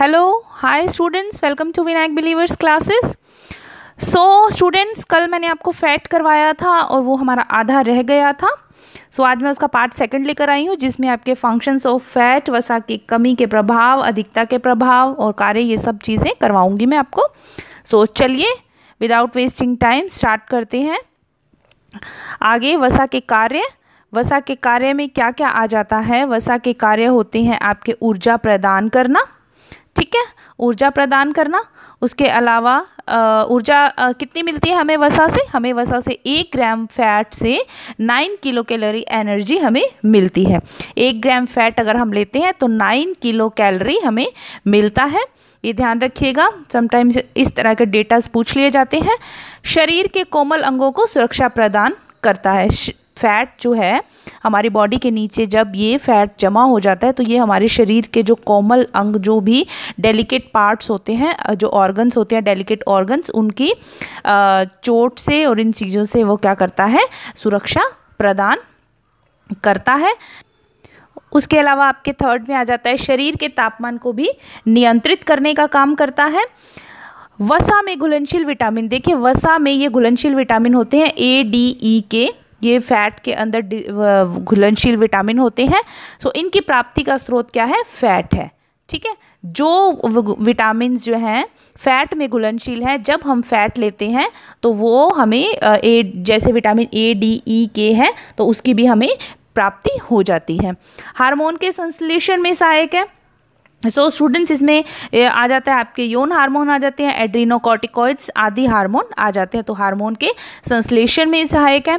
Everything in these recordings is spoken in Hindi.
Hello hi students welcome to Vinayak believers classes so students कल मैंने आपको फैट करवाया था और वो हमारा आधा रह गया था सो so, आज मैं उसका पार्ट सेकंड लेकर आई हूँ जिसमें आपके फंक्शंस ऑफ फैट वसा की कमी के प्रभाव अधिकता के प्रभाव और कार्य ये सब चीज़ें करवाऊँगी मैं आपको सो so, चलिए विदाउट वेस्टिंग टाइम स्टार्ट करते हैं आगे वसा के कार्य वसा के कार्य में क्या क्या आ जाता है वसा के कार्य होते हैं आपके ऊर्जा प्रदान करना ठीक है ऊर्जा प्रदान करना उसके अलावा ऊर्जा कितनी मिलती है हमें वसा से हमें वसा से एक ग्राम फैट से नाइन किलो कैलोरी एनर्जी हमें मिलती है एक ग्राम फैट अगर हम लेते हैं तो नाइन किलो कैलोरी हमें मिलता है ये ध्यान रखिएगा समटाइम्स इस तरह के डेटास पूछ लिए जाते हैं शरीर के कोमल अंगों को सुरक्षा प्रदान करता है फैट जो है हमारी बॉडी के नीचे जब ये फैट जमा हो जाता है तो ये हमारे शरीर के जो कोमल अंग जो भी डेलिकेट पार्ट्स होते हैं जो ऑर्गन्स होते हैं डेलिकेट ऑर्गन्स उनकी चोट से और इन चीज़ों से वो क्या करता है सुरक्षा प्रदान करता है उसके अलावा आपके थर्ड में आ जाता है शरीर के तापमान को भी नियंत्रित करने का काम करता है वसा में घुलनशील विटामिन देखिए वसा में ये घुलनशील विटामिन होते हैं ए डी ई के ये फैट के अंदर घुलनशील विटामिन होते हैं सो इनकी प्राप्ति का स्रोत क्या है फैट है ठीक है जो विटामिन जो हैं फैट में घुलनशील हैं जब हम फैट लेते हैं तो वो हमें ए जैसे विटामिन ए डी ई के हैं तो उसकी भी हमें प्राप्ति हो जाती है हार्मोन के संश्लेषण में सहायक है सो so, स्टूडेंट्स इसमें आ जाता है आपके यौन हार्मोन आ जाते हैं एड्रीनोकॉटिकॉइड्स आदि हार्मोन आ जाते हैं तो हार्मोन के संश्लेषण में सहायक है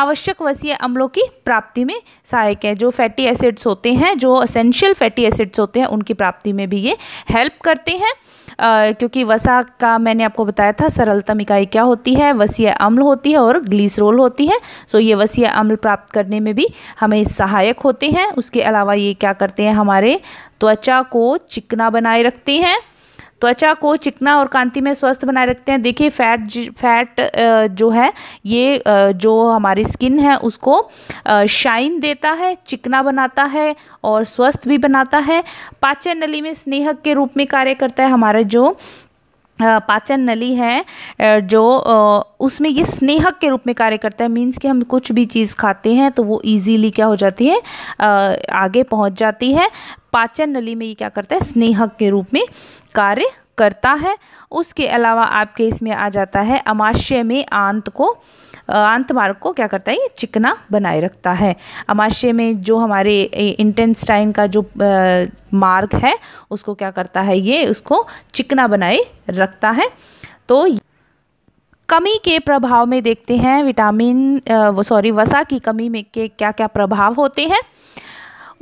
आवश्यक वसीय अम्लों की प्राप्ति में सहायक है जो फैटी एसिड्स होते हैं जो असेंशियल फैटी एसिड्स होते हैं उनकी प्राप्ति में भी ये हेल्प करते हैं आ, क्योंकि वसा का मैंने आपको बताया था सरलतम इकाई क्या होती है वसीय अम्ल होती है और ग्लीसरोल होती है सो ये वसीय अम्ल प्राप्त करने में भी हमें सहायक होते हैं उसके अलावा ये क्या करते हैं हमारे त्वचा को चिकना बनाए रखती हैं त्वचा को चिकना और कांति में स्वस्थ बनाए रखते हैं देखिए फैट फैट जो है ये जो हमारी स्किन है उसको शाइन देता है चिकना बनाता है और स्वस्थ भी बनाता है पाचन नली में स्नेहक के रूप में कार्य करता है हमारे जो पाचन नली है जो उसमें ये स्नेहक के रूप में कार्य करता है मीन्स कि हम कुछ भी चीज़ खाते हैं तो वो इजीली क्या हो जाती है आगे पहुंच जाती है पाचन नली में ये क्या करता है स्नेहक के रूप में कार्य करता है उसके अलावा आपके इसमें आ जाता है अमाशय में आंत को आंत मार्ग को क्या करता है ये चिकना बनाए रखता है अमाशय में जो हमारे इंटेंस्टाइन का जो मार्ग है उसको क्या करता है ये उसको चिकना बनाए रखता है तो कमी के प्रभाव में देखते हैं विटामिन सॉरी वसा की कमी में के क्या क्या प्रभाव होते हैं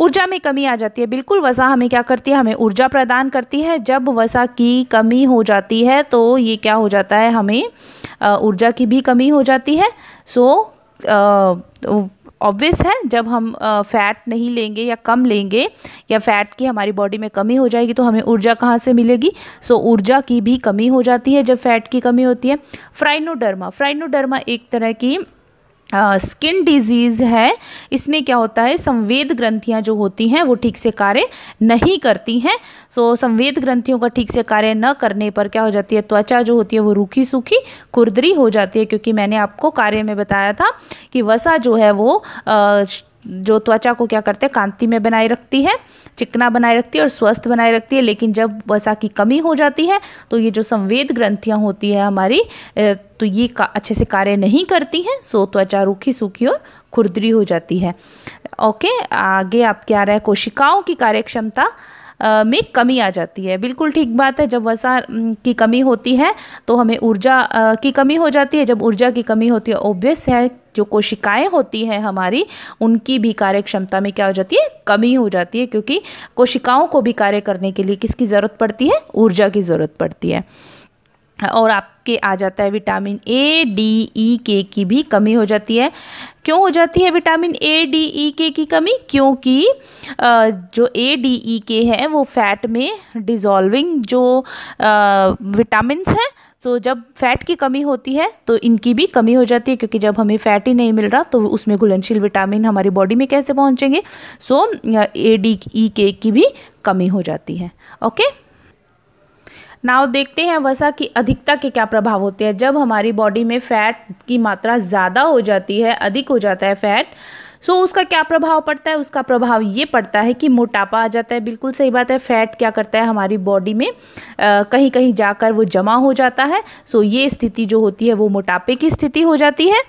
ऊर्जा में कमी आ जाती है बिल्कुल वसा हमें क्या करती है हमें ऊर्जा प्रदान करती है जब वसा की कमी हो जाती है तो ये क्या हो जाता है हमें ऊर्जा की भी कमी हो जाती है सो तो ऑब्वियस है जब हम फैट नहीं लेंगे या कम लेंगे या फैट की हमारी बॉडी में कमी हो जाएगी तो हमें ऊर्जा कहाँ से मिलेगी सो so, ऊर्जा की भी कमी हो जाती है जब फैट की कमी होती है फ्राइनोडर्मा फ्राइनोडर्मा एक तरह की स्किन uh, डिजीज़ है इसमें क्या होता है संवेद ग्रंथियां जो होती हैं वो ठीक से कार्य नहीं करती हैं सो so, संवेद ग्रंथियों का ठीक से कार्य न करने पर क्या हो जाती है त्वचा जो होती है वो रूखी सूखी खुरदरी हो जाती है क्योंकि मैंने आपको कार्य में बताया था कि वसा जो है वो जो त्वचा को क्या करते हैं कांति में बनाए रखती है चिकना बनाए रखती है और स्वस्थ बनाए रखती है लेकिन जब वसा की कमी हो जाती है तो ये जो संवेद ग्रंथियाँ होती है हमारी तो ये का अच्छे से कार्य नहीं करती हैं सो त्वचा रूखी सूखी और खुरदरी हो जाती है ओके आगे आप क्या रहा है कोशिकाओं की कार्यक्षमता में कमी आ जाती है बिल्कुल ठीक बात है जब वसा की कमी होती है तो हमें ऊर्जा की कमी हो जाती है जब ऊर्जा की कमी होती है ओब्वियस है जो कोशिकाएं होती हैं हमारी उनकी भी कार्य क्षमता में क्या हो जाती है कमी हो जाती है क्योंकि कोशिकाओं को भी कार्य करने के लिए किसकी ज़रूरत पड़ती है ऊर्जा की ज़रूरत पड़ती है और आपके आ जाता है विटामिन ए डी ई के की भी कमी हो जाती है क्यों हो जाती है विटामिन ए डी ई के की कमी क्योंकि जो ए डी ई के है वो फैट में डिजॉल्विंग जो विटामिन हैं सो तो so, जब फैट की कमी होती है तो इनकी भी कमी हो जाती है क्योंकि जब हमें फैट ही नहीं मिल रहा तो उसमें घुलनशील विटामिन हमारी बॉडी में कैसे पहुंचेंगे सो ए डी ई के की भी कमी हो जाती है ओके okay? नाव देखते हैं वसा की अधिकता के क्या प्रभाव होते हैं जब हमारी बॉडी में फैट की मात्रा ज़्यादा हो जाती है अधिक हो जाता है फैट सो so, उसका क्या प्रभाव पड़ता है उसका प्रभाव ये पड़ता है कि मोटापा आ जाता है बिल्कुल सही बात है फैट क्या करता है हमारी बॉडी में आ, कहीं कहीं जाकर वो जमा हो जाता है सो so, ये स्थिति जो होती है वो मोटापे की स्थिति हो जाती है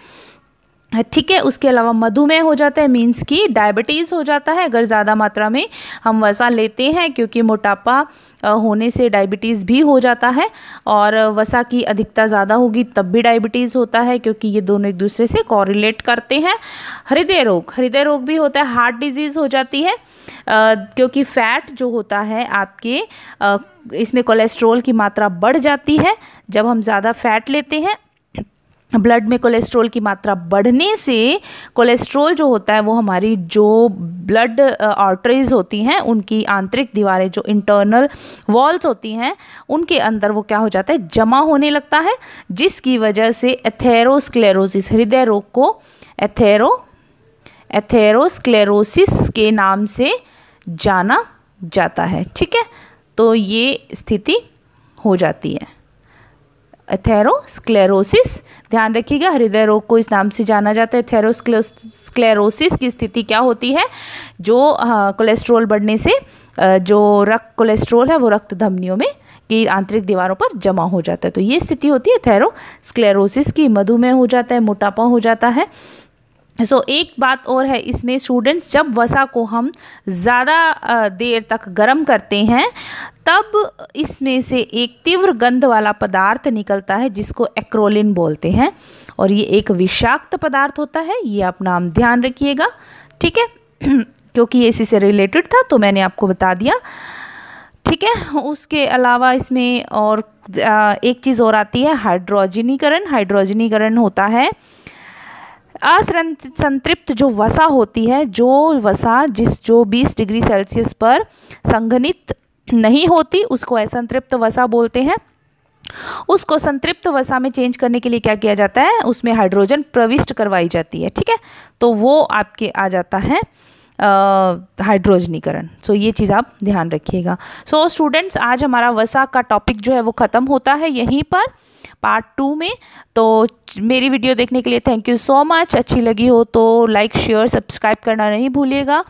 ठीक है उसके अलावा मधुमेह हो जाता है मीन्स कि डायबिटीज़ हो जाता है अगर ज़्यादा मात्रा में हम वसा लेते हैं क्योंकि मोटापा होने से डायबिटीज़ भी हो जाता है और वसा की अधिकता ज़्यादा होगी तब भी डायबिटीज़ होता है क्योंकि ये दोनों एक दूसरे से कॉरिलेट करते हैं हृदय रोग हृदय रोग भी होता है हार्ट डिजीज़ हो जाती है क्योंकि फैट जो होता है आपके इसमें कोलेस्ट्रोल की मात्रा बढ़ जाती है जब हम ज़्यादा फैट लेते हैं ब्लड में कोलेस्ट्रॉल की मात्रा बढ़ने से कोलेस्ट्रॉल जो होता है वो हमारी जो ब्लड आर्टरीज होती हैं उनकी आंतरिक दीवारें जो इंटरनल वॉल्स होती हैं उनके अंदर वो क्या हो जाता है जमा होने लगता है जिसकी वजह से एथेरोस्क्लेरोसिस हृदय रोग को एथेरो एथेरोस्क्लेरोसिस के नाम से जाना जाता है ठीक है तो ये स्थिति हो जाती है एथेरोस्क्लेरोसिस ध्यान रखिएगा हृदय रोग को इस नाम से जाना जाता है थेरोस्क्लेरोसिस की स्थिति क्या होती है जो कोलेस्ट्रॉल बढ़ने से जो रक्त कोलेस्ट्रॉल है वो रक्त धमनियों में की आंतरिक दीवारों पर जमा हो जाता है तो ये स्थिति होती है थेरोस्क्लेरोसिस की मधुमेह हो जाता है मोटापा हो जाता है सो so, एक बात और है इसमें स्टूडेंट्स जब वसा को हम ज़्यादा देर तक गर्म करते हैं तब इसमें से एक तीव्र गंध वाला पदार्थ निकलता है जिसको एक्रोलिन बोलते हैं और ये एक विषाक्त पदार्थ होता है ये आप नाम ध्यान रखिएगा ठीक है क्योंकि ये इसी से रिलेटेड था तो मैंने आपको बता दिया ठीक है उसके अलावा इसमें और एक चीज़ और आती है हाइड्रोजनीकरण हाइड्रोजनीकरण होता है असंतृप्त जो वसा होती है जो वसा जिस जो 20 डिग्री सेल्सियस पर संघनित नहीं होती उसको असंतृप्त वसा बोलते हैं उसको संतृप्त वसा में चेंज करने के लिए क्या किया जाता है उसमें हाइड्रोजन प्रविष्ट करवाई जाती है ठीक है तो वो आपके आ जाता है हाइड्रोजनीकरण सो so, ये चीज़ आप ध्यान रखिएगा सो so, स्टूडेंट्स आज हमारा वसा का टॉपिक जो है वो ख़त्म होता है यहीं पर पार्ट टू में तो मेरी वीडियो देखने के लिए थैंक यू सो मच अच्छी लगी हो तो लाइक शेयर सब्सक्राइब करना नहीं भूलिएगा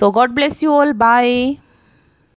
so God bless you all bye